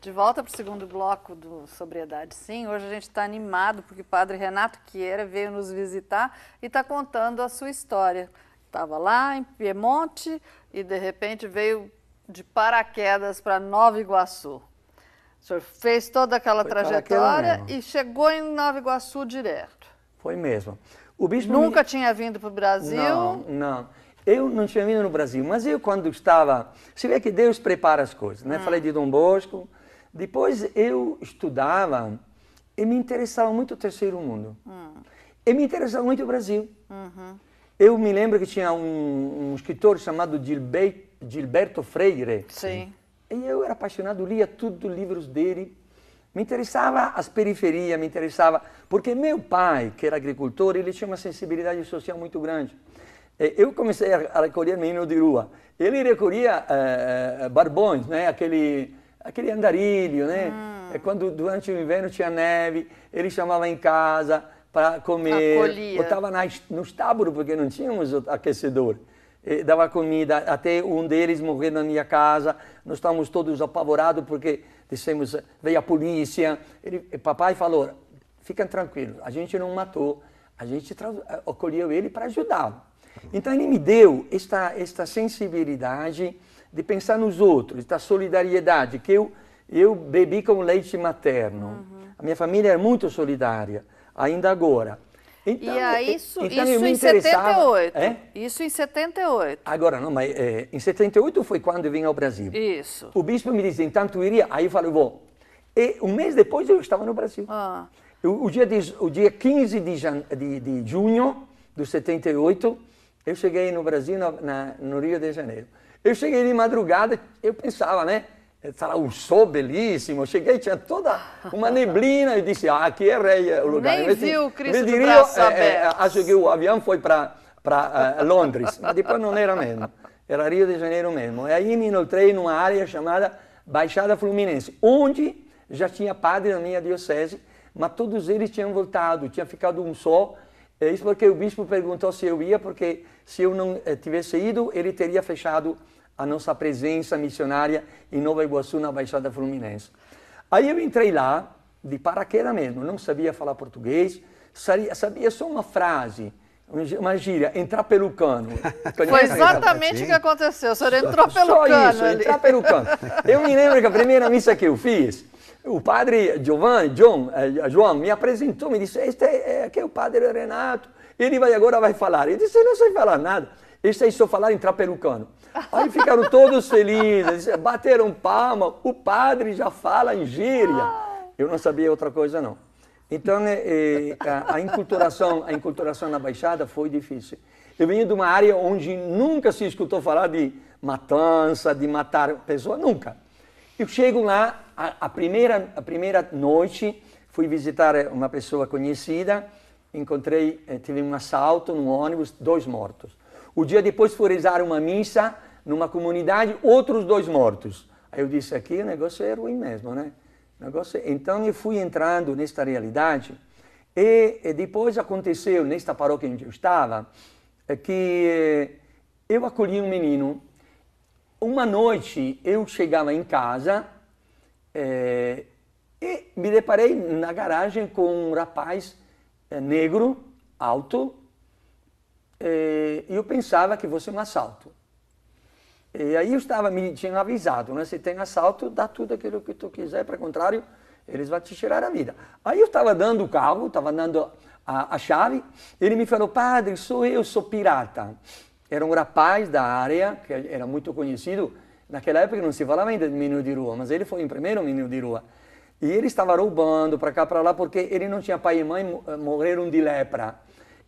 De volta para o segundo bloco do Sobriedade Sim. Hoje a gente está animado porque o padre Renato Quieira veio nos visitar e está contando a sua história. Estava lá em Piemonte e de repente veio de paraquedas para Nova Iguaçu. O senhor fez toda aquela Foi trajetória e chegou em Nova Iguaçu direto. Foi mesmo. O bispo Nunca me... tinha vindo para o Brasil? Não, não. Eu não tinha vindo no Brasil, mas eu quando estava... Você vê que Deus prepara as coisas, né? Hum. Falei de Dom Bosco, depois eu estudava e me interessava muito o terceiro mundo. Hum. E me interessava muito o Brasil. Uhum. Eu me lembro que tinha um, um escritor chamado Gilbe, Gilberto Freire. Sim. E eu era apaixonado, lia tudo, livros dele. Me interessava as periferias, me interessava... Porque meu pai, que era agricultor, ele tinha uma sensibilidade social muito grande. Eu comecei a recolher menino de rua. Ele recolhia eh, eh, barbões, né? aquele aquele andarilho, né? Hum. É quando durante o inverno tinha neve, ele chamava em casa para comer. Acolhia. Botava nas, nos táburos, porque não tínhamos aquecedor. E dava comida, até um deles morreu na minha casa. Nós estávamos todos apavorados porque dissemos, veio a polícia. Ele, papai falou, fiquem tranquilos, a gente não matou, a gente acolheu ele para ajudá-lo. Então ele me deu esta, esta sensibilidade de pensar nos outros, da solidariedade, que eu, eu bebi com leite materno. Uhum. A minha família era muito solidária, ainda agora. Então, e aí, isso, então isso em 78. É? Isso em 78. Agora, não, mas é, em 78 foi quando eu vim ao Brasil. Isso. O bispo me disse, então tu iria? Aí eu falei, vou. E um mês depois eu estava no Brasil. Ah. O, o, dia de, o dia 15 de, jan, de, de junho de 78, eu cheguei no Brasil, na, no Rio de Janeiro. Eu cheguei de madrugada, eu pensava, né? Estava um sol belíssimo. Eu cheguei, tinha toda uma neblina. Eu disse, ah, aqui é rei é o lugar. Nem disse, viu de Rio, é, é, Acho que o avião foi para uh, eh, Londres. Mas depois não era mesmo. Era Rio de Janeiro mesmo. E aí me encontrei numa área chamada Baixada Fluminense, onde já tinha padre na minha diocese, mas todos eles tinham voltado, tinha ficado um sol. É isso porque o bispo perguntou se eu ia, porque se eu não eh, tivesse ido, ele teria fechado a nossa presença missionária em Nova Iguaçu, na Baixada Fluminense. Aí eu entrei lá, de paraquedas mesmo, não sabia falar português, sabia só uma frase, uma gíria, entrar pelo cano. Foi exatamente o que aconteceu, o senhor entrou só, pelo só cano. Só isso, ali. entrar pelo cano. Eu me lembro que a primeira missa que eu fiz, o padre Giovanni, John, eh, João me apresentou, me disse, este é, é, aqui é, o padre Renato, ele vai agora vai falar. Eu disse, eu não sei falar nada. Este aí só falar em traperucano. Aí ficaram todos felizes, bateram palma, o padre já fala em gíria. Eu não sabia outra coisa, não. Então, eh, eh a, a, enculturação, a na Baixada foi difícil. Eu venho de uma área onde nunca se escutou falar de matança, de matar pessoas, nunca. Eu chego lá, a, a, primeira, a primeira noite, fui visitar eh, uma pessoa conhecida, encontrei, eh, tive um assalto num ônibus, dois mortos. O dia depois fui rezar uma missa numa comunidade, outros dois mortos. Aí eu disse, aqui o negócio é ruim mesmo, né? O negócio... É- então eu fui entrando nesta realidade e, e depois aconteceu, nesta paróquia onde eu estava, é que eh, eu acolhi um menino uma noite eu chegava em casa é, e me deparei na garagem com um rapaz é, negro, alto, é, e eu pensava que fosse um assalto. E aí eu estava, me tinha avisado, né? Se tem assalto, dá tudo aquilo que tu quiser, para contrário, eles vão te tirar a vida. Aí eu estava dando o carro, estava dando a, a, chave, ele me falou, padre, sou eu, sou pirata. Era um rapaz da área, que era muito conhecido. Naquela época não se falava ainda de menino de rua, mas ele foi o primeiro menino de rua. E ele estava roubando para cá, para lá, porque ele não tinha pai e mãe, eh, morreram de lepra.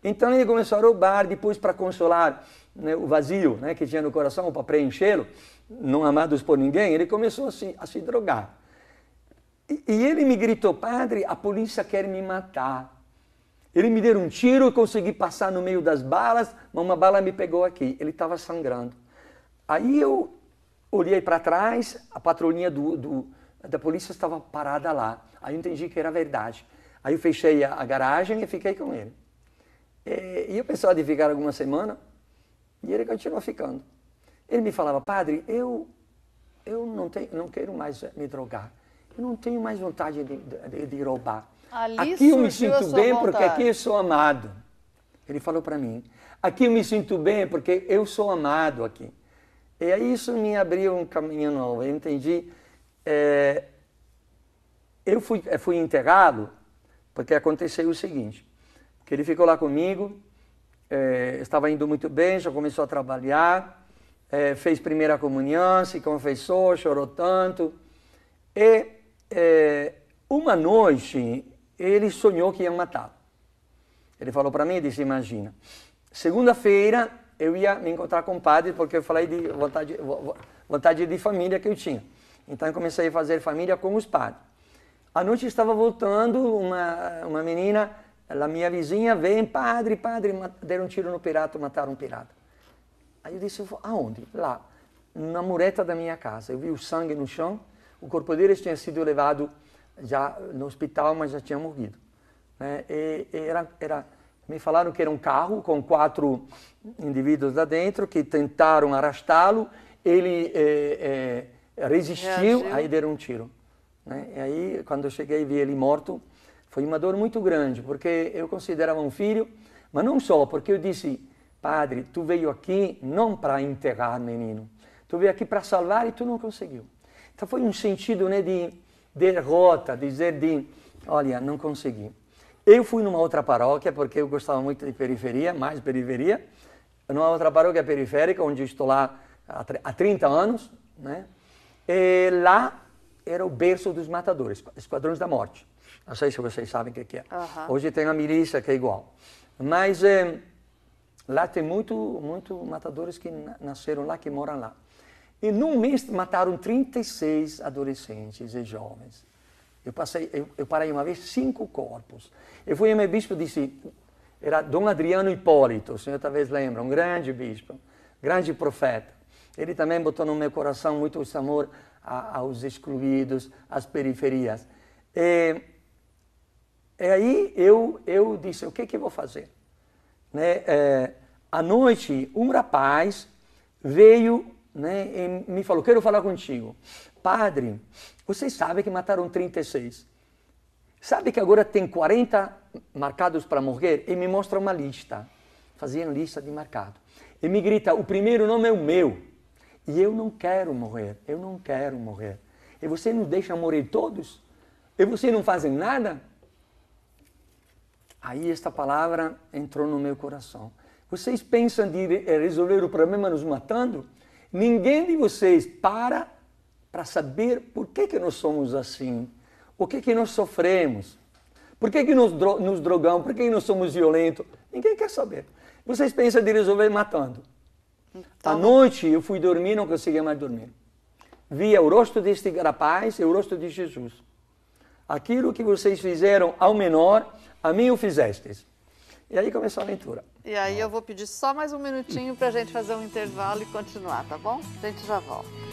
Então ele começou a roubar, depois para consolar né, o vazio né, que tinha no coração, para preenchê-lo, não amados por ninguém, ele começou a se, a se drogar. E, e ele me gritou, padre, a polícia quer me matar. Ele me deu um tiro, eu consegui passar no meio das balas, mas uma bala me pegou aqui. Ele estava sangrando. Aí eu olhei para trás, a patrulhinha do, do, da polícia estava parada lá. Aí eu entendi que era verdade. Aí eu fechei a, a garagem e fiquei com ele. É, e, e eu pensava de ficar alguma semana, e ele continuou ficando. Ele me falava, padre, eu, eu não, tenho, não quero mais me drogar. Eu não tenho mais vontade de, de, de roubar. Ali aqui eu me sinto bem vontade. porque aqui eu sou amado. Ele falou para mim. Aqui eu me sinto bem porque eu sou amado aqui. E aí isso me abriu um caminho novo. Eu entendi. É, eu fui, é, fui enterrado porque aconteceu o seguinte: que ele ficou lá comigo, é, estava indo muito bem, já começou a trabalhar, é, fez primeira comunhão, se confessou, chorou tanto. E é, uma noite ele sonhou que iam matá-lo. Ele falou para mim disse: Imagina, segunda-feira eu ia me encontrar com o padre, porque eu falei de vontade, vontade de família que eu tinha. Então eu comecei a fazer família com os padres. À noite estava voltando, uma, uma menina, a minha vizinha, vem: Padre, padre, deram um tiro no pirata, mataram um pirata. Aí eu disse: Aonde? Lá, na mureta da minha casa. Eu vi o sangue no chão, o corpo deles tinha sido levado já no hospital, mas já tinha morrido. Né? E, e era, era, me falaram que era um carro com quatro indivíduos lá dentro que tentaram arrastá-lo, ele é, é, resistiu, Reagiu. aí deram um tiro. Né? E aí, quando eu cheguei e vi ele morto, foi uma dor muito grande, porque eu considerava um filho, mas não só, porque eu disse, padre, tu veio aqui não para enterrar menino, tu veio aqui para salvar e tu não conseguiu. Então foi um sentido né, de derrota, dizer de, olha, não consegui. Eu fui numa outra paróquia, porque eu gostava muito de periferia, mais periferia, numa outra paróquia periférica, onde estou lá há 30 anos, né? E lá era o berço dos matadores, esquadrões da morte. Não sei se vocês sabem o que, que é. Uhum. Hoje tem a milícia que é igual. Mas é, lá tem muito, muito matadores que nasceram lá, que moram lá. E num mês mataram 36 adolescentes e jovens. Eu passei, eu, eu parei uma vez cinco corpos. Eu fui ao meu bispo e disse, era Dom Adriano Hipólito, o senhor talvez lembra, um grande bispo, grande profeta. Ele também botou no meu coração muito esse amor a, aos excluídos, às periferias. E, e aí eu, eu disse, o que que eu vou fazer? Né? É, à noite, um rapaz veio né, me falou: Quero falar contigo. Padre, vocês sabem que mataram 36. Sabe que agora tem 40 marcados para morrer? E me mostra uma lista. Faziam lista de marcado. E me grita: O primeiro nome é o meu. E eu não quero morrer. Eu não quero morrer. E você não deixa morrer todos? E você não fazem nada? Aí esta palavra entrou no meu coração. Vocês pensam de resolver o problema nos matando? Ninguém de vocês para para saber por que, que nós somos assim, o que, que nós sofremos, por que, que nos, dro nos drogamos, por que, que nós somos violentos. Ninguém quer saber. Vocês pensam de resolver matando. Então... À noite eu fui dormir, não conseguia mais dormir. Via o rosto deste rapaz e o rosto de Jesus. Aquilo que vocês fizeram ao menor, a mim o fizestes. E aí começou a leitura. E aí eu vou pedir só mais um minutinho para a gente fazer um intervalo e continuar, tá bom? A gente já volta.